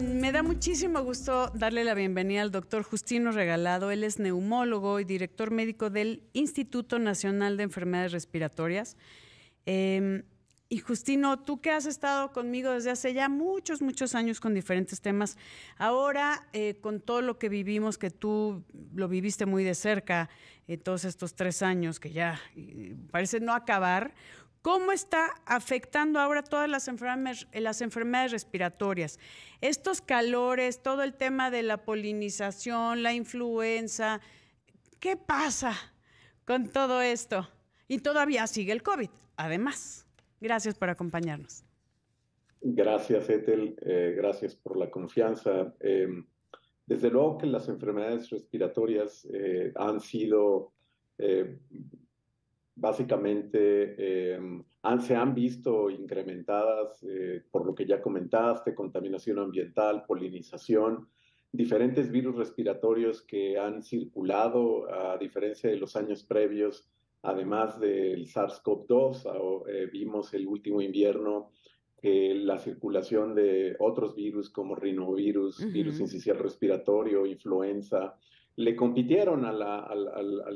me da muchísimo gusto darle la bienvenida al doctor Justino Regalado. Él es neumólogo y director médico del Instituto Nacional de Enfermedades Respiratorias. Em, y Justino, tú que has estado conmigo desde hace ya muchos, muchos años con diferentes temas, ahora eh, con todo lo que vivimos, que tú lo viviste muy de cerca en eh, todos estos tres años, que ya eh, parece no acabar, ¿Cómo está afectando ahora todas las, enfermedades, respiratorias? Estos calores, todo el tema de la polinización, la influenza, ¿qué pasa con todo esto? Y todavía sigue el COVID, además. Gracias por acompañarnos. Gracias, Ethel. Eh, gracias por la confianza. Em, desde luego que las enfermedades respiratorias eh, han sido eh, básicamente em, han, se han visto incrementadas, eh, por lo que ya comentaste, contaminación ambiental, polinización, diferentes virus respiratorios que han circulado a diferencia de los años previos, además del SARS-CoV-2, eh, vimos el último invierno que la circulación de otros virus como rinovirus, virus incisional respiratorio, influenza, le compitieron al,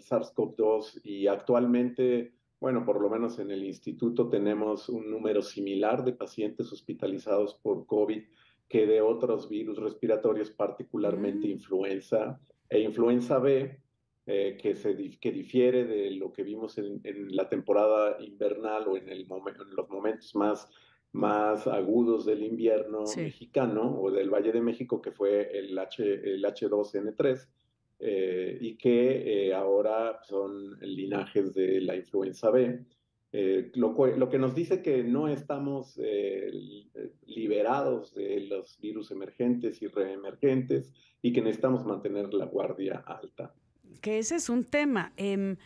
SARS-CoV-2 y actualmente, bueno, por lo menos en el instituto tenemos un número similar de pacientes hospitalizados por COVID que de otros virus respiratorios, particularmente mm. influenza e influenza B, eh, que, se, que difiere de lo que vimos en, la temporada invernal o en, el en los momentos más, más agudos del invierno mexicano o del Valle de México, que fue el, H, el H2N3 eh, y que eh, ahora son linajes de la influenza B, eh, lo, lo, que nos dice que no estamos liberados de los virus emergentes y reemergentes y que necesitamos mantener la guardia alta. Que ese es un tema. Em,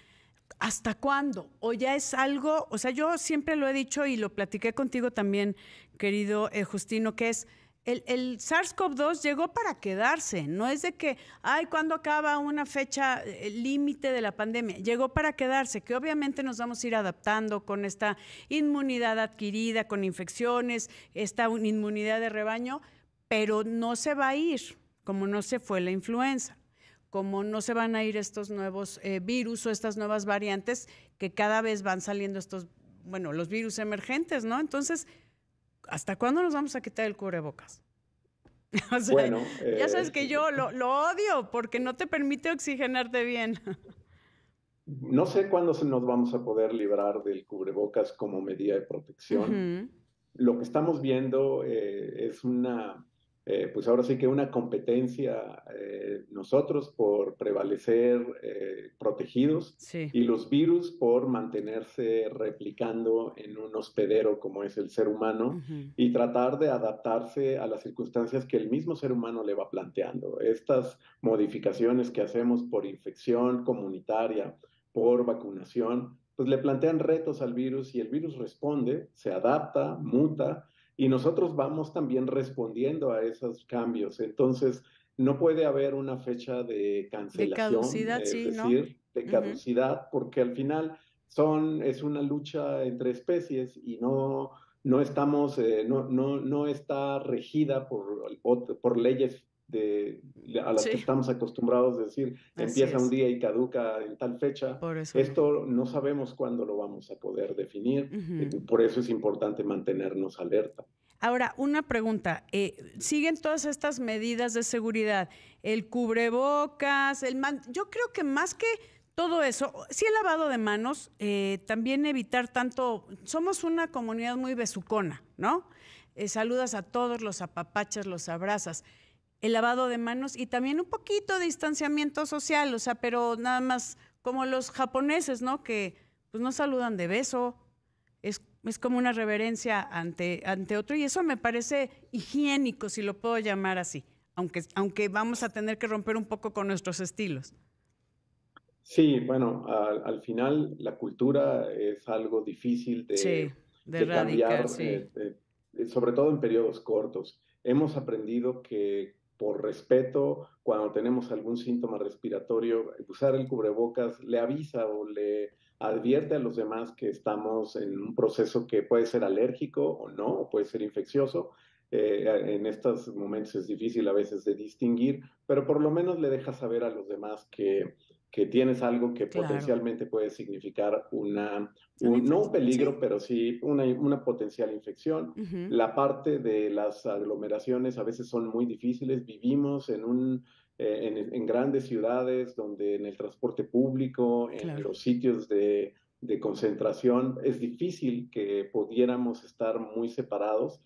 ¿Hasta cuándo? ¿O ya es algo? O sea, yo siempre lo he dicho y lo platiqué contigo también, querido Justino, que es el, SARS-CoV-2 llegó para quedarse, no es de que, ay, cuando acaba una fecha eh, límite de la pandemia, llegó para quedarse, que obviamente nos vamos a ir adaptando con esta inmunidad adquirida, con infecciones, esta inmunidad de rebaño, pero no se va a ir, como no se fue la influenza, como no se van a ir estos nuevos eh, virus o estas nuevas variantes que cada vez van saliendo estos, bueno, los virus emergentes, ¿no? Entonces, ¿hasta cuándo nos vamos a quitar el cubrebocas? bueno, ya sabes eh, que yo lo, odio porque no te permite oxigenarte bien. No sé cuándo nos vamos a poder librar del cubrebocas como medida de protección. Lo que estamos viendo eh, es una eh, pues ahora sí que una competencia eh, nosotros por prevalecer eh, protegidos y los virus por mantenerse replicando en un hospedero como es el ser humano y tratar de adaptarse a las circunstancias que el mismo ser humano le va planteando. Estas modificaciones que hacemos por infección comunitaria, por vacunación, pues le plantean retos al virus y el virus responde, se adapta, muta y nosotros vamos también respondiendo a esos cambios. Entonces, no puede haber una fecha de cancelación, de caducidad, sí, decir, ¿no? de caducidad, porque al final son, es una lucha entre especies y no, no estamos, eh, no, no, está regida por, por leyes de, a las que estamos acostumbrados a decir, empieza un día y caduca en tal fecha. Esto no sabemos cuándo lo vamos a poder definir, eh, por eso es importante mantenernos alerta. Ahora, una pregunta. Eh, ¿Siguen todas estas medidas de seguridad? El cubrebocas, el man... Yo creo que más que todo eso, sí el lavado de manos, eh, también evitar tanto... Somos una comunidad muy besucona, ¿no? Eh, saludas a todos, los apapachas, los abrazas. El lavado de manos y también un poquito de distanciamiento social, o sea, pero nada más como los japoneses, ¿no? Que pues no saludan de beso, es es como una reverencia ante, ante otro y eso me parece higiénico, si lo puedo llamar así, aunque, aunque vamos a tener que romper un poco con nuestros estilos. Sí, bueno, al, final la cultura es algo difícil de, cambiar, eh, eh, sobre todo en periodos cortos. Hemos aprendido que por respeto, cuando tenemos algún síntoma respiratorio, usar el cubrebocas le avisa o le advierte a los demás que estamos en un proceso que puede ser alérgico o no, o puede ser infeccioso. Eh, en estos momentos es difícil a veces de distinguir, pero por lo menos le dejas saber a los demás que, tienes algo que potencialmente puede significar una, no un peligro, pero sí una, potencial infección. La parte de las aglomeraciones a veces son muy difíciles, vivimos en un eh, en, grandes ciudades, donde en el transporte público, en los sitios de, concentración, es difícil que pudiéramos estar muy separados,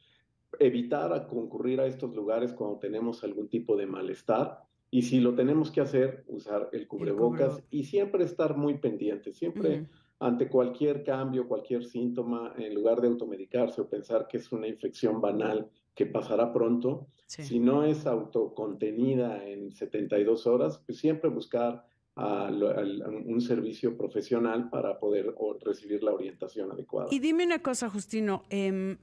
evitar a concurrir a estos lugares cuando tenemos algún tipo de malestar. Y si lo tenemos que hacer, usar el cubrebocas y siempre estar muy pendiente, siempre ante cualquier cambio, cualquier síntoma, en lugar de automedicarse o pensar que es una infección banal que pasará pronto, si no es autocontenida en 72 horas, pues siempre buscar un servicio profesional para poder recibir la orientación adecuada. Y dime una cosa, Justino, em,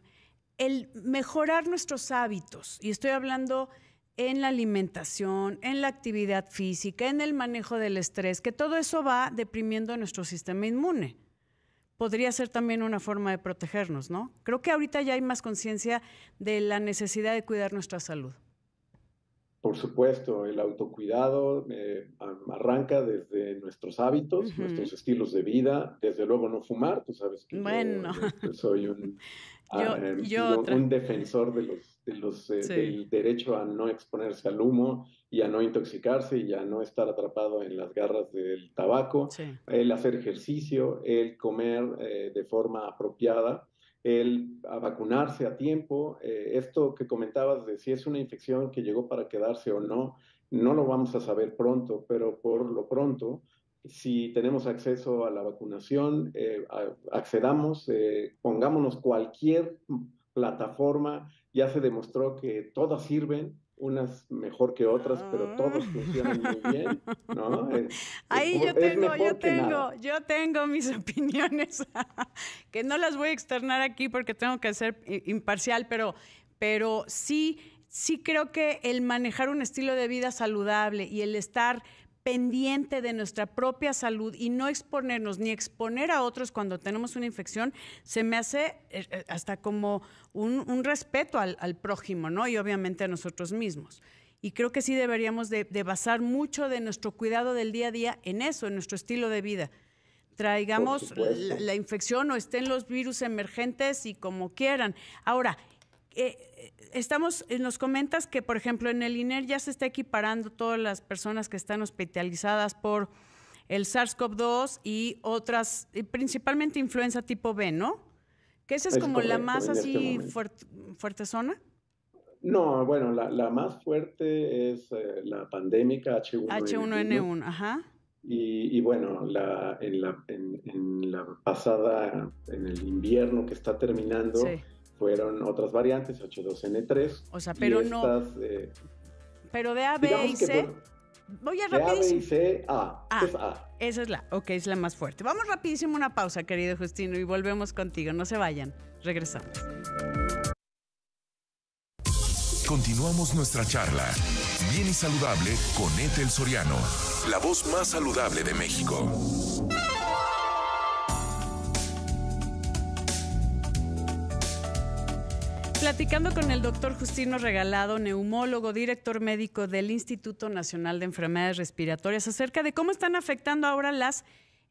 el mejorar nuestros hábitos, y estoy hablando en la alimentación, en la actividad física, en el manejo del estrés, que todo eso va deprimiendo nuestro sistema inmune podría ser también una forma de protegernos, ¿no? Creo que ahorita ya hay más conciencia de la necesidad de cuidar nuestra salud. Por supuesto, el autocuidado eh, arranca desde nuestros hábitos, nuestros estilos de vida, desde luego no fumar, tú sabes que yo, este, soy un defensor de los el los, eh, derecho a no exponerse al humo y a no intoxicarse y a no estar atrapado en las garras del tabaco, el hacer ejercicio, el comer eh, de forma apropiada, el vacunarse a tiempo. Eh, esto que comentabas de si es una infección que llegó para quedarse o no, no lo vamos a saber pronto, pero por lo pronto, si tenemos acceso a la vacunación, accedamos, pongámonos cualquier plataforma ya se demostró que todas sirven, unas mejor que otras, pero ah. todas funcionan muy bien, Ahí yo tengo, yo tengo, yo tengo mis opiniones, que no las voy a externar aquí porque tengo que ser eh, imparcial, pero, pero sí, sí creo que el manejar un estilo de vida saludable y el estar pendiente de nuestra propia salud y no exponernos ni exponer a otros cuando tenemos una infección, se me hace eh, eh, hasta como un, respeto al, prójimo, ¿no? Y obviamente a nosotros mismos. Y creo que sí deberíamos de, basar mucho de nuestro cuidado del día a día en eso, en nuestro estilo de vida. Traigamos la infección o estén los virus emergentes y como quieran. Ahora, eh, eh, estamos, eh, nos comentas que, por ejemplo, en el INER ya se está equiparando todas las personas que están hospitalizadas por el SARS-CoV-2 y otras, principalmente influenza tipo B, ¿no? Que esa es, como la más este así fuerte, zona. No, bueno, la, más fuerte es la pandémica H1N1. H1N1, ajá. Y, bueno, la, en, la, pasada, en el invierno que está terminando, sí fueron otras variantes, H2N3. O sea, pero no. Eh, pero de A, B y C. voy a de A, B y C, A. Ah, A. Esa es la, ok, es la más fuerte. Vamos rapidísimo una pausa, querido Justino, y volvemos contigo. No se vayan. Regresamos. Continuamos nuestra charla. Bien y saludable con Ethel Soriano, la voz más saludable de México. Platicando con el doctor Justino Regalado, neumólogo, director médico del Instituto Nacional de Enfermedades Respiratorias, acerca de cómo están afectando ahora las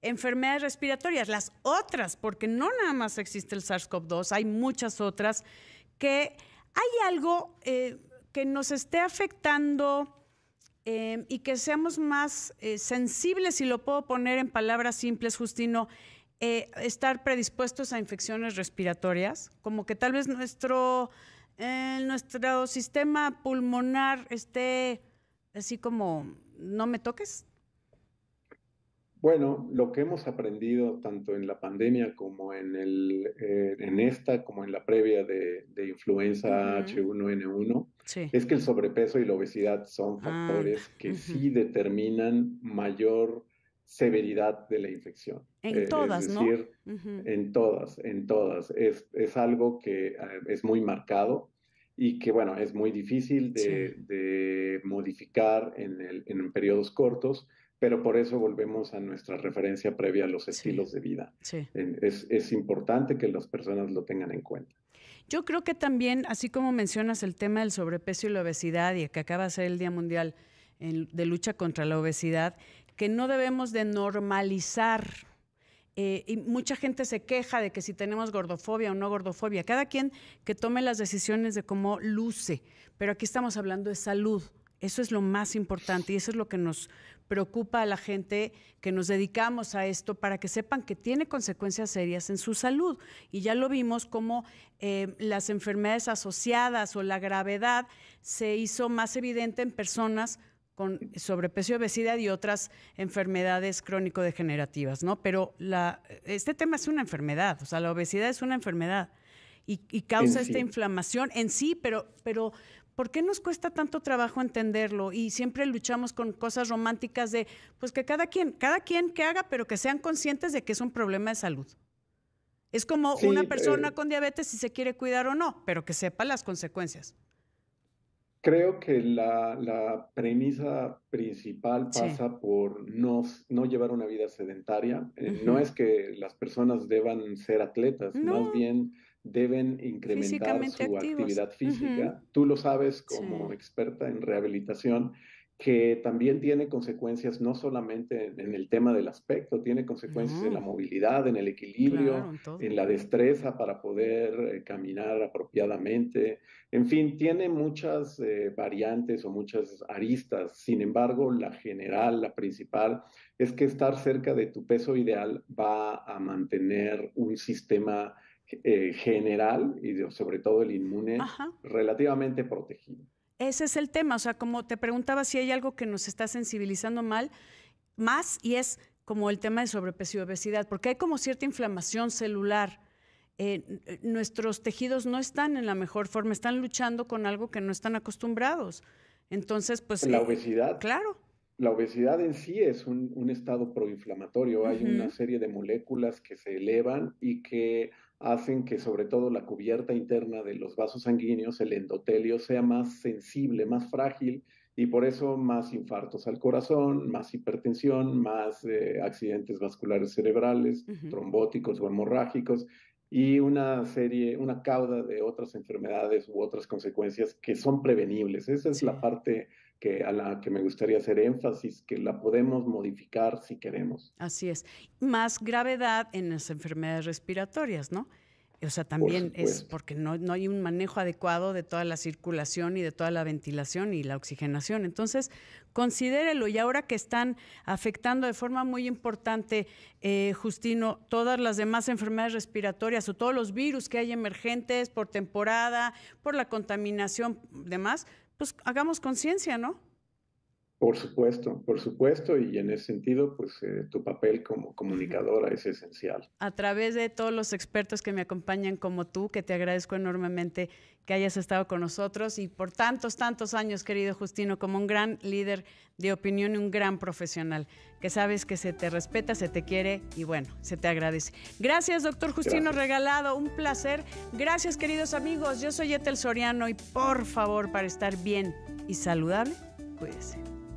enfermedades respiratorias, las otras, porque no nada más existe el SARS-CoV-2, hay muchas otras, que hay algo eh, que nos esté afectando eh, y que seamos más eh, sensibles, si lo puedo poner en palabras simples, Justino, eh, estar predispuestos a infecciones respiratorias, como que tal vez nuestro, eh, nuestro sistema pulmonar esté así como, no me toques. Bueno, lo que hemos aprendido tanto en la pandemia como en, el, eh, en esta, como en la previa de, influenza H1N1, es que el sobrepeso y la obesidad son ah, factores que sí determinan mayor severidad de la infección. En eh, todas, es decir, ¿no? En todas, en todas. Es, es algo que ah, es muy marcado y que, bueno, es muy difícil de, modificar en, en periodos cortos, pero por eso volvemos a nuestra referencia previa a los estilos de vida. Es, es, importante que las personas lo tengan en cuenta. Yo creo que también, así como mencionas el tema del sobrepeso y la obesidad, y que acaba de ser el Día Mundial de Lucha contra la Obesidad, que no debemos de normalizar. Eh, y mucha gente se queja de que si tenemos gordofobia o no gordofobia, cada quien que tome las decisiones de cómo luce, pero aquí estamos hablando de salud. Eso es lo más importante y eso es lo que nos preocupa a la gente que nos dedicamos a esto para que sepan que tiene consecuencias serias en su salud. Y ya lo vimos como eh, las enfermedades asociadas o la gravedad se hizo más evidente en personas con sobrepeso y obesidad y otras enfermedades crónico-degenerativas, ¿no? Pero este tema es una enfermedad, o sea, la obesidad es una enfermedad y, causa esta inflamación en sí, pero, pero ¿por qué nos cuesta tanto trabajo entenderlo? Y siempre luchamos con cosas románticas de, pues que cada quien, cada quien que haga, pero que sean conscientes de que es un problema de salud. Es como una eh, persona con diabetes si se quiere cuidar o no, pero que sepa las consecuencias. Creo que la, premisa principal pasa por no, llevar una vida sedentaria. Eh, no es que las personas deban ser atletas, más bien deben incrementar su actividad física. Tú lo sabes como experta en rehabilitación que también tiene consecuencias no solamente en, el tema del aspecto, tiene consecuencias en la movilidad, en el equilibrio, en, la destreza para poder eh, caminar apropiadamente. En fin, tiene muchas eh, variantes o muchas aristas. Sin embargo, la general, la principal, es que estar cerca de tu peso ideal va a mantener un sistema eh, general y sobre todo el inmune relativamente protegido. Ese es el tema, o sea, como te preguntaba si hay algo que nos está sensibilizando mal, más y es como el tema de sobrepeso y obesidad, porque hay como cierta inflamación celular. Eh, nuestros tejidos no están en la mejor forma, están luchando con algo que no están acostumbrados. Entonces, pues... La eh, obesidad. Claro. La obesidad en sí es un, estado proinflamatorio. Hay una serie de moléculas que se elevan y que hacen que sobre todo la cubierta interna de los vasos sanguíneos, el endotelio, sea más sensible, más frágil y por eso más infartos al corazón, más hipertensión, más eh, accidentes vasculares cerebrales, trombóticos o hemorrágicos y una serie, una cauda de otras enfermedades u otras consecuencias que son prevenibles. Esa es la parte que a la que me gustaría hacer énfasis, que la podemos modificar si queremos. Así es. Más gravedad en las enfermedades respiratorias, ¿no? O sea, también es porque no, no, hay un manejo adecuado de toda la circulación y de toda la ventilación y la oxigenación. Entonces, considérelo. Y ahora que están afectando de forma muy importante, eh, Justino, todas las demás enfermedades respiratorias o todos los virus que hay emergentes por temporada, por la contaminación, demás, pues hagamos conciencia, ¿no? Por supuesto, por supuesto, y en ese sentido, pues eh, tu papel como comunicadora es esencial. A través de todos los expertos que me acompañan como tú, que te agradezco enormemente que hayas estado con nosotros y por tantos, tantos años, querido Justino, como un gran líder de opinión y un gran profesional, que sabes que se te respeta, se te quiere y bueno, se te agradece. Gracias, doctor Justino Regalado, un placer. Gracias, queridos amigos, yo soy Etel Soriano y por favor, para estar bien y saludable, cuídese.